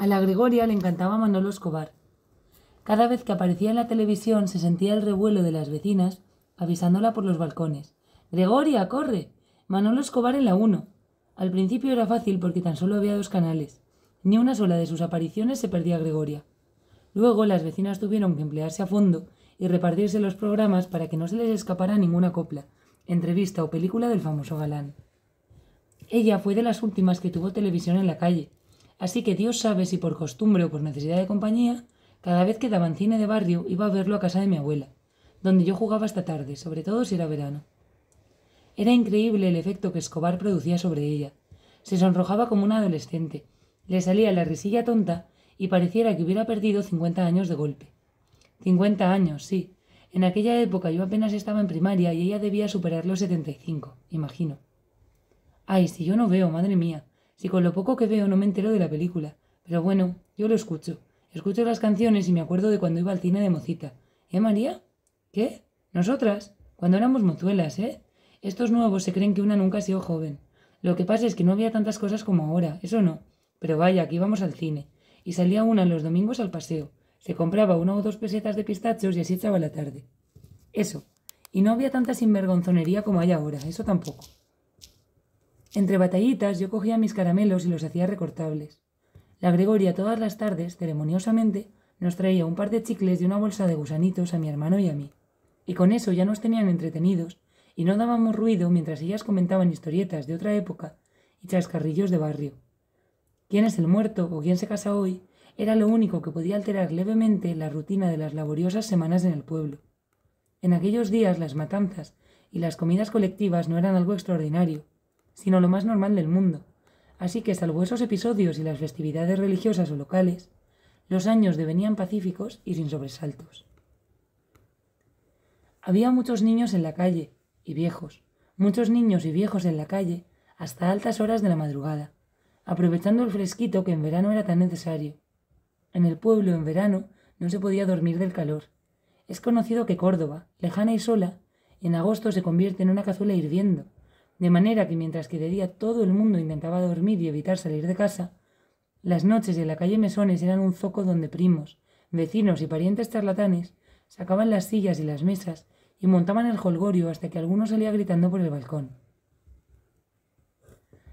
A la Gregoria le encantaba Manolo Escobar. Cada vez que aparecía en la televisión se sentía el revuelo de las vecinas avisándola por los balcones. Gregoria, corre. Manolo Escobar en la 1. Al principio era fácil porque tan solo había dos canales. Ni una sola de sus apariciones se perdía a Gregoria. Luego las vecinas tuvieron que emplearse a fondo y repartirse los programas para que no se les escapara ninguna copla, entrevista o película del famoso galán. Ella fue de las últimas que tuvo televisión en la calle, Así que Dios sabe si por costumbre o por necesidad de compañía, cada vez que daban cine de barrio iba a verlo a casa de mi abuela, donde yo jugaba hasta tarde, sobre todo si era verano. Era increíble el efecto que Escobar producía sobre ella. Se sonrojaba como una adolescente, le salía la risilla tonta y pareciera que hubiera perdido cincuenta años de golpe. Cincuenta años, sí. En aquella época yo apenas estaba en primaria y ella debía superar los setenta y cinco, imagino. Ay, si yo no veo, madre mía. Si con lo poco que veo no me entero de la película. Pero bueno, yo lo escucho. Escucho las canciones y me acuerdo de cuando iba al cine de mocita. ¿Eh, María? ¿Qué? Nosotras. Cuando éramos mozuelas, ¿eh? Estos nuevos se creen que una nunca ha sido joven. Lo que pasa es que no había tantas cosas como ahora, eso no. Pero vaya, aquí vamos al cine. Y salía una los domingos al paseo. Se compraba una o dos pesetas de pistachos y así echaba la tarde. Eso. Y no había tanta sinvergonzonería como hay ahora, eso tampoco. Entre batallitas yo cogía mis caramelos y los hacía recortables. La Gregoria todas las tardes, ceremoniosamente, nos traía un par de chicles y una bolsa de gusanitos a mi hermano y a mí. Y con eso ya nos tenían entretenidos y no dábamos ruido mientras ellas comentaban historietas de otra época y chascarrillos de barrio. ¿Quién es el muerto o quién se casa hoy? era lo único que podía alterar levemente la rutina de las laboriosas semanas en el pueblo. En aquellos días las matanzas y las comidas colectivas no eran algo extraordinario, sino lo más normal del mundo. Así que, salvo esos episodios y las festividades religiosas o locales, los años devenían pacíficos y sin sobresaltos. Había muchos niños en la calle, y viejos, muchos niños y viejos en la calle, hasta altas horas de la madrugada, aprovechando el fresquito que en verano era tan necesario. En el pueblo, en verano, no se podía dormir del calor. Es conocido que Córdoba, lejana y sola, en agosto se convierte en una cazuela hirviendo, de manera que mientras que de día todo el mundo intentaba dormir y evitar salir de casa, las noches de la calle Mesones eran un zoco donde primos, vecinos y parientes charlatanes sacaban las sillas y las mesas y montaban el jolgorio hasta que alguno salía gritando por el balcón.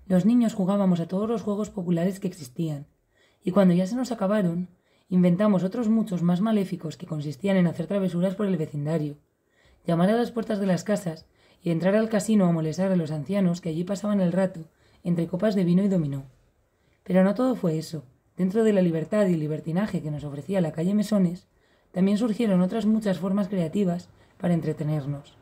Los niños jugábamos a todos los juegos populares que existían, y cuando ya se nos acabaron, inventamos otros muchos más maléficos que consistían en hacer travesuras por el vecindario, llamar a las puertas de las casas y entrar al casino a molestar a los ancianos que allí pasaban el rato, entre copas de vino y dominó. Pero no todo fue eso. Dentro de la libertad y libertinaje que nos ofrecía la calle Mesones, también surgieron otras muchas formas creativas para entretenernos.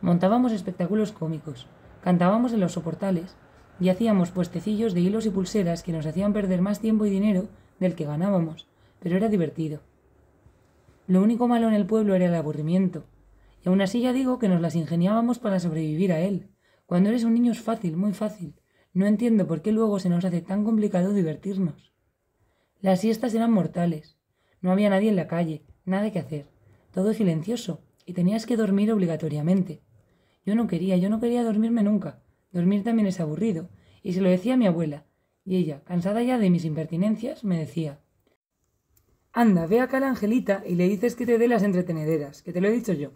Montábamos espectáculos cómicos, cantábamos en los soportales y hacíamos puestecillos de hilos y pulseras que nos hacían perder más tiempo y dinero del que ganábamos, pero era divertido. Lo único malo en el pueblo era el aburrimiento, y aún así ya digo que nos las ingeniábamos para sobrevivir a él. Cuando eres un niño es fácil, muy fácil. No entiendo por qué luego se nos hace tan complicado divertirnos. Las siestas eran mortales. No había nadie en la calle, nada que hacer. Todo silencioso, y tenías que dormir obligatoriamente. Yo no quería, yo no quería dormirme nunca. Dormir también es aburrido, y se lo decía a mi abuela, y ella, cansada ya de mis impertinencias, me decía Anda, ve acá a la angelita y le dices que te dé las entretenederas, que te lo he dicho yo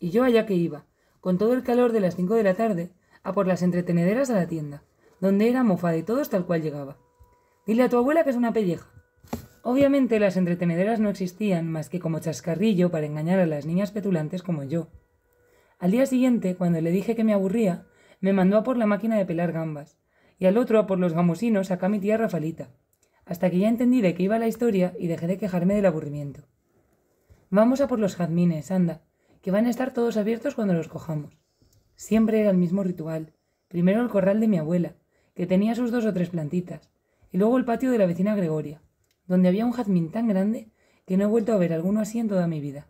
y yo allá que iba, con todo el calor de las cinco de la tarde, a por las entretenederas a la tienda, donde era mofa de todos tal cual llegaba. Dile a tu abuela que es una pelleja. Obviamente las entretenederas no existían más que como chascarrillo para engañar a las niñas petulantes como yo. Al día siguiente, cuando le dije que me aburría, me mandó a por la máquina de pelar gambas, y al otro a por los gamosinos acá mi tía Rafalita, hasta que ya entendí de qué iba la historia y dejé de quejarme del aburrimiento. Vamos a por los jazmines, anda, que van a estar todos abiertos cuando los cojamos. Siempre era el mismo ritual. Primero el corral de mi abuela, que tenía sus dos o tres plantitas, y luego el patio de la vecina Gregoria, donde había un jazmín tan grande que no he vuelto a ver alguno así en toda mi vida.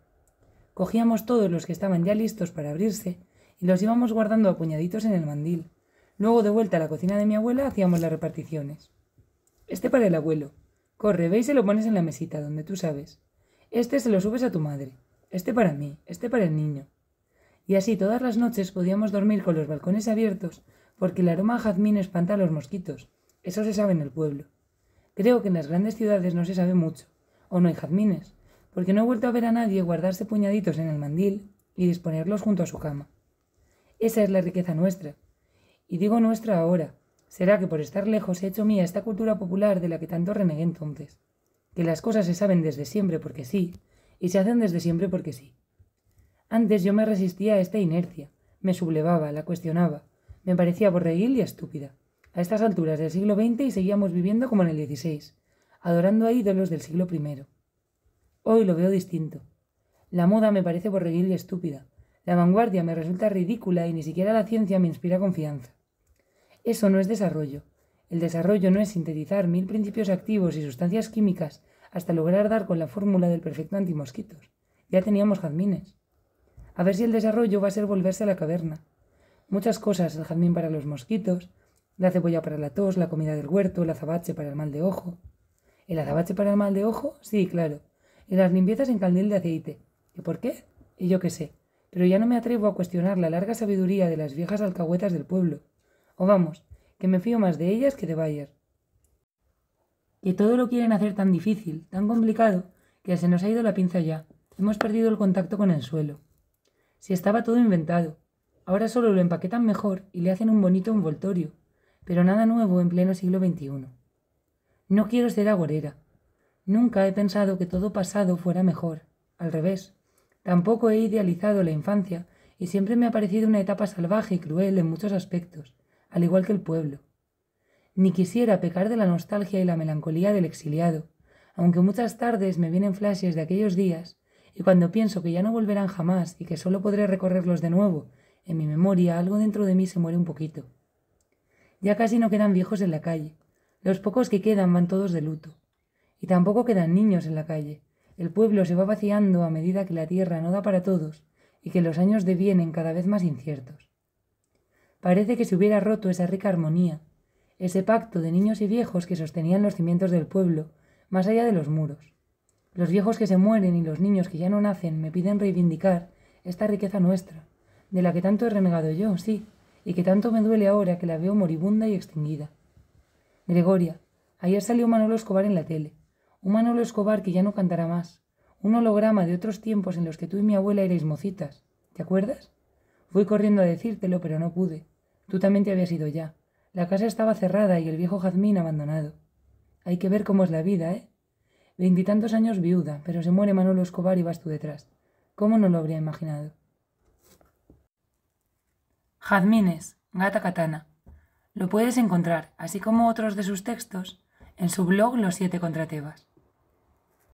Cogíamos todos los que estaban ya listos para abrirse y los íbamos guardando a puñaditos en el mandil. Luego de vuelta a la cocina de mi abuela hacíamos las reparticiones. Este para el abuelo. Corre, ve y se lo pones en la mesita, donde tú sabes. Este se lo subes a tu madre este para mí, este para el niño. Y así todas las noches podíamos dormir con los balcones abiertos, porque el aroma a jazmín espanta a los mosquitos. Eso se sabe en el pueblo. Creo que en las grandes ciudades no se sabe mucho, o no hay jazmines, porque no he vuelto a ver a nadie guardarse puñaditos en el mandil y disponerlos junto a su cama. Esa es la riqueza nuestra. Y digo nuestra ahora. Será que por estar lejos he hecho mía esta cultura popular de la que tanto renegué entonces. Que las cosas se saben desde siempre porque sí, y se hacen desde siempre porque sí. Antes yo me resistía a esta inercia, me sublevaba, la cuestionaba, me parecía borreguil y estúpida. A estas alturas del siglo XX y seguíamos viviendo como en el XVI, adorando a ídolos del siglo I. Hoy lo veo distinto. La moda me parece borreguil y estúpida. La vanguardia me resulta ridícula y ni siquiera la ciencia me inspira confianza. Eso no es desarrollo. El desarrollo no es sintetizar mil principios activos y sustancias químicas hasta lograr dar con la fórmula del perfecto antimosquitos. Ya teníamos jazmines. A ver si el desarrollo va a ser volverse a la caverna. Muchas cosas, el jazmín para los mosquitos, la cebolla para la tos, la comida del huerto, el azabache para el mal de ojo. ¿El azabache para el mal de ojo? Sí, claro. Y las limpiezas en candil de aceite. ¿Y por qué? Y yo qué sé. Pero ya no me atrevo a cuestionar la larga sabiduría de las viejas alcahuetas del pueblo. O vamos, que me fío más de ellas que de Bayer que todo lo quieren hacer tan difícil, tan complicado, que se nos ha ido la pinza ya. Hemos perdido el contacto con el suelo. Si estaba todo inventado, ahora solo lo empaquetan mejor y le hacen un bonito envoltorio, pero nada nuevo en pleno siglo XXI. No quiero ser agorera. Nunca he pensado que todo pasado fuera mejor. Al revés. Tampoco he idealizado la infancia y siempre me ha parecido una etapa salvaje y cruel en muchos aspectos, al igual que el pueblo ni quisiera pecar de la nostalgia y la melancolía del exiliado, aunque muchas tardes me vienen flashes de aquellos días, y cuando pienso que ya no volverán jamás y que solo podré recorrerlos de nuevo, en mi memoria algo dentro de mí se muere un poquito. Ya casi no quedan viejos en la calle, los pocos que quedan van todos de luto, y tampoco quedan niños en la calle, el pueblo se va vaciando a medida que la tierra no da para todos y que los años devienen cada vez más inciertos. Parece que se hubiera roto esa rica armonía ese pacto de niños y viejos que sostenían los cimientos del pueblo, más allá de los muros. Los viejos que se mueren y los niños que ya no nacen me piden reivindicar esta riqueza nuestra, de la que tanto he renegado yo, sí, y que tanto me duele ahora que la veo moribunda y extinguida. Gregoria, ayer salió Manolo Escobar en la tele, un Manolo Escobar que ya no cantará más, un holograma de otros tiempos en los que tú y mi abuela erais mocitas, ¿te acuerdas? Fui corriendo a decírtelo, pero no pude. Tú también te habías ido ya. La casa estaba cerrada y el viejo jazmín abandonado. Hay que ver cómo es la vida, ¿eh? Veintitantos años viuda, pero se muere Manolo Escobar y vas tú detrás. ¿Cómo no lo habría imaginado? Jazmines, Gata Katana. Lo puedes encontrar, así como otros de sus textos, en su blog Los Siete contra Tebas.